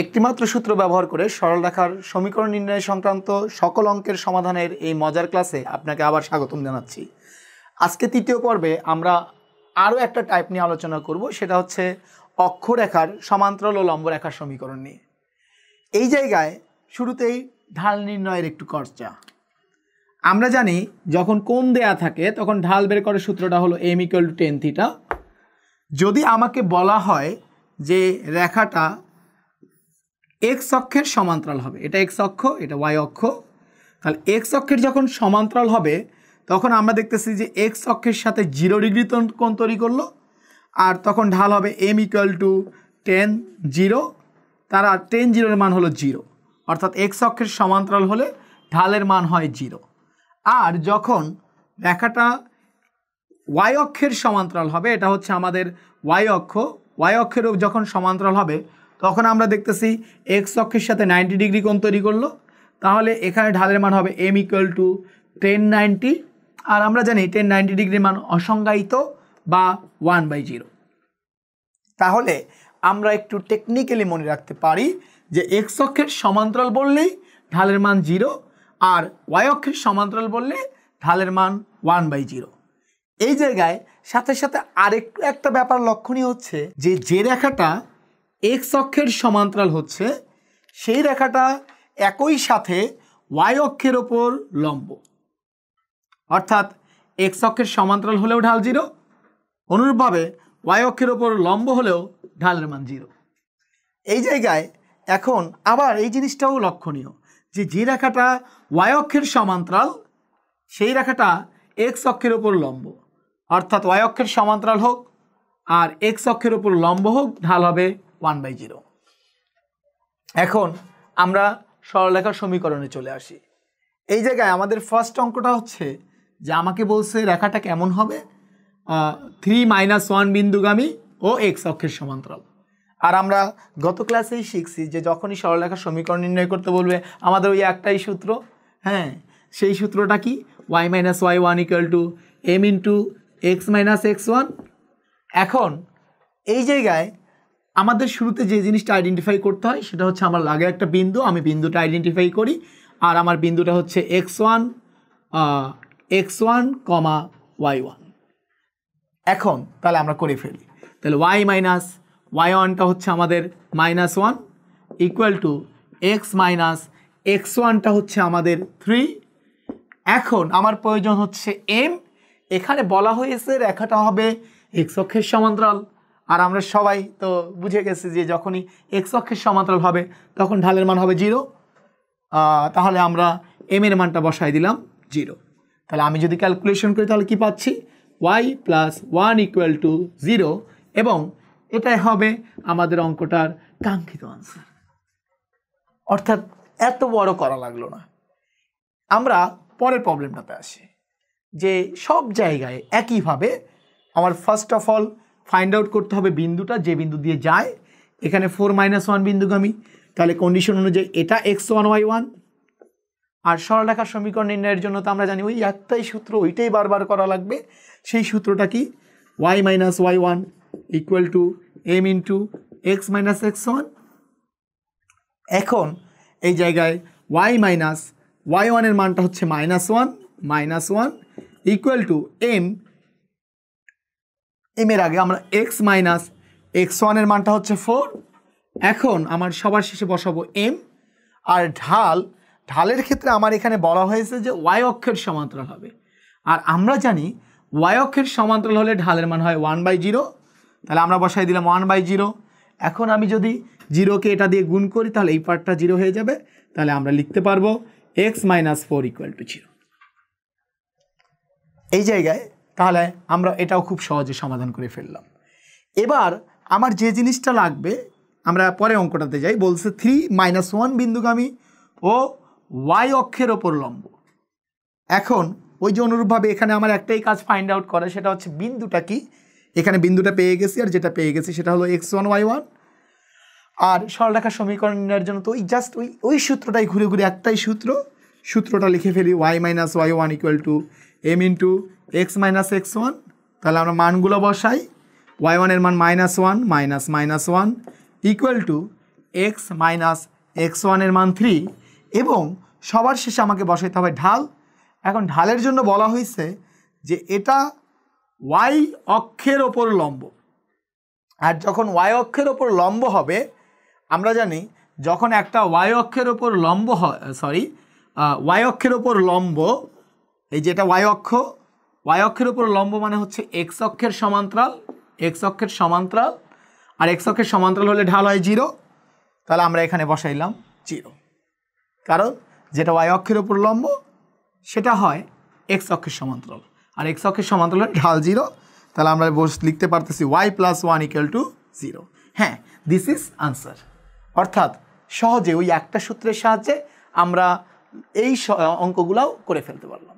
একটিমাত্র সূত্র ব্যবহার করে সরল রেখার সমীকরণ নির্ণয় সংক্রান্ত সকল অঙ্কের সমাধানের এই মজার ক্লাসে আপনাকে আবার স্বাগতম জানাচ্ছি আজকে তৃতীয় পর্বে আমরা আরও একটা টাইপ নিয়ে আলোচনা করব সেটা হচ্ছে অক্ষরেখার সমান্তরাল ও লম্ব রেখার সমীকরণ নিয়ে এই জায়গায় শুরুতেই ঢাল নির্ণয়ের একটু খরচা আমরা জানি যখন কোন দেয়া থাকে তখন ঢাল বের করার সূত্রটা হলো M equal to tan theta যদি আমাকে বলা হয় যে রেখাটা এক্স অক্ষের সমান্তরাল হবে এটা এক্স অক্ষ এটা ওয়াই অক্ষ তাহলে এক্স অক্ষের যখন সমান্তরাল হবে তখন আমরা দেখতেছি যে এক্স অক্ষের সাথে জিরো ডিগ্রি কোণ তৈরি করলো আর তখন ঢাল হবে M equal to tan zero তারা টেন জিরোর মান হলো জিরো অর্থাৎ এক্স অক্ষের সমান্তরাল হলে ঢালের মান হয় জিরো আর যখন রেখাটা ওয়াই অক্ষের সমান্তরাল হবে এটা হচ্ছে আমাদের ওয়াই অক্ষ ওয়াই অক্ষেরও যখন সমান্তরাল হবে তখন আমরা দেখতেছি এক্স অক্ষের সাথে নাইনটি ডিগ্রি কোণ তৈরি করলো তাহলে এখানে ঢালের মান হবে M equal to tan ninety আর আমরা জানি টেন নাইনটি ডিগ্রির মান অসংজ্ঞায়িত বা ওয়ান বাই জিরো তাহলে আমরা একটু টেকনিক্যালি মনে রাখতে পারি যে এক্স অক্ষের সমান্তরাল বললেই ঢালের মান জিরো আর ওয়াই অক্ষের সমান্তরাল বললে ঢালের মান ওয়ান বাই জিরো এই জায়গায় সাথে সাথে আরেকটু একটা ব্যাপার লক্ষণীয় হচ্ছে যে যে রেখাটা এক্স অক্ষের সমান্তরাল হচ্ছে সেই রেখাটা একই সাথে ওয়াই অক্ষের ওপর লম্ব অর্থাৎ এক্স অক্ষের সমান্তরাল হলেও ঢাল জিরো অনুরূপভাবে ওয়াই অক্ষের ওপর লম্ব হলেও ঢালের মান জিরো এই জায়গায় এখন আবার এই জিনিসটাও লক্ষণীয় যে যে রেখাটা ওয়াই অক্ষের সমান্তরাল সেই রেখাটা এক্স অক্ষের ওপর লম্ব অর্থাৎ ওয়াই অক্ষের সমান্তরাল হোক আর এক্স অক্ষের ওপর লম্ব হোক ঢাল হবে ওয়ান বাই জিরো এখন আমরা সরলরেখার সমীকরণে চলে আসি এই জায়গায় আমাদের ফার্স্ট অঙ্কটা হচ্ছে যে আমাকে বলছে রেখাটা কেমন হবে থ্রি মাইনাস ওয়ান বিন্দুগামী ও এক্স অক্ষের সমান্তরাল আর আমরা গত ক্লাসেই শিখছি যে যখনই সরলরেখার সমীকরণ নির্ণয় করতে বলবে আমাদের ওই একটাই সূত্র হ্যাঁ সেই সূত্রটা কি Y minus Y one equal to M into x minus x one এখন এই জায়গায় আমাদের শুরুতে যে জিনিসটা আইডেন্টিফাই করতে হয় সেটা হচ্ছে আমার লাগে একটা বিন্দু আমি বিন্দুটা আইডেন্টিফাই করি আর আমার বিন্দুটা হচ্ছে X one X one comma Y one এখন তাহলে আমরা করে ফেলি তাহলে ওয়াই মাইনাস ওয়াই ওয়ানটা হচ্ছে আমাদের minus one equal to x minus X ওয়ানটা হচ্ছে আমাদের থ্রি এখন আমার প্রয়োজন হচ্ছে এম এখানে বলা হয়েছে রেখাটা হবে এক্স অক্ষের সমান্তরাল আর আমরা সবাই তো বুঝে গেছি যে যখনই এক্স অক্ষের সমান্তরাল হবে তখন ঢালের মান হবে জিরো তাহলে আমরা এম এর মানটা বসাই দিলাম জিরো তাহলে আমি যদি ক্যালকুলেশন করি তাহলে কি পাচ্ছি Y plus one equal to zero এবং এটাই হবে আমাদের অঙ্কটার কাঙ্ক্ষিত আনসার অর্থাৎ এত বড় করা লাগলো না আমরা পরের প্রবলেমটাতে আসি যে সব জায়গায় একইভাবে আমার first of all find out করতে হবে বিন্দুটা যে বিন্দু দিয়ে যায় এখানে ফোর মাইনাস ওয়ান বিন্দুগামী তাহলে কন্ডিশন অনুযায়ী এটা এক্স ওয়ান ওয়াই ওয়ান আর সরলরেখার সমীকরণ নির্ণয়ের জন্য তো আমরা জানি ওই একটাই সূত্র ওইটাই বারবার করা লাগবে সেই সূত্রটা কি Y minus Y one equal to M into x minus x one এখন এই জায়গায় ওয়াই মাইনাস ওয়াই ওয়ানের মানটা হচ্ছে minus one minus one equal to M M এর আগে আমরা এক্স মাইনাস এক্স ওয়ানের মানটা হচ্ছে ফোর এখন আমার সবার শেষে বসাবো এম আর ঢাল ঢালের ক্ষেত্রে আমার এখানে বলা হয়েছে যে ওয়াই অক্ষের সমান্তরাল হবে আর আমরা জানি ওয়াই অক্ষের সমান্তরাল হলে ঢালের মান হয় ওয়ান বাই জিরো তাহলে আমরা বসাই দিলাম ওয়ান বাই জিরো এখন আমি যদি জিরোকে এটা দিয়ে গুণ করি তাহলে এই পার্টটা জিরো হয়ে যাবে তাহলে আমরা লিখতে পারবো X minus four equal to zero এই জায়গায় তাহলে আমরা এটাও খুব সহজে সমাধান করে ফেললাম এবার আমার যে জিনিসটা লাগবে আমরা পরে অঙ্কটাতে যাই বলছে থ্রি মাইনাস ওয়ান বিন্দুগামী ও ওয়াই অক্ষের ওপর লম্ব এখন ওই যে অনুরূপভাবে এখানে আমার একটাই কাজ ফাইন্ড আউট করা সেটা হচ্ছে বিন্দুটা কি এখানে বিন্দুটা পেয়ে গেছি আর যেটা পেয়ে গেছি সেটা হলো এক্স ওয়ান ওয়াই ওয়ান আর সরলরেখা সমীকরণ নেওয়ার জন্য তো ওই জাস্ট ওই ওই সূত্রটাই ঘুরে ঘুরে একটাই সূত্র সূত্রটা লিখে ফেলি y minus Y one equal to M into x minus x one তাহলে আমরা মানগুলো বসাই ওয়াই ওয়ানের মান minus one minus minus one equal to x minus x ওয়ানের মান থ্রি এবং সবার শেষে আমাকে বসাইতে হবে ঢাল এখন ঢালের জন্য বলা হয়েছে যে এটা ওয়াই অক্ষের ওপর লম্ব আর যখন ওয়াই অক্ষের ওপর লম্ব হবে আমরা জানি যখন একটা ওয়াই অক্ষের ওপর লম্ব হয় সরি ওয়াই অক্ষের ওপর লম্ব এই যে এটা ওয়াই অক্ষ ওয়াই অক্ষের উপর লম্ব মানে হচ্ছে এক্স অক্ষের সমান্তরাল এক্স অক্ষের সমান্তরাল আর এক্স অক্ষের সমান্তরাল হলে ঢাল হয় জিরো তাহলে আমরা এখানে বসাইলাম জিরো কারণ যেটা ওয়াই অক্ষের উপর লম্ব সেটা হয় এক্স অক্ষের সমান্তরাল আর এক্স অক্ষের সমান্তরাল ঢাল জিরো তাহলে আমরা বস লিখতে পারতেছি y plus one equal to zero হ্যাঁ দিস ইজ আনসার অর্থাৎ সহজে ওই একটা সূত্রের সাহায্যে আমরা এই অঙ্কগুলাও করে ফেলতে পারলাম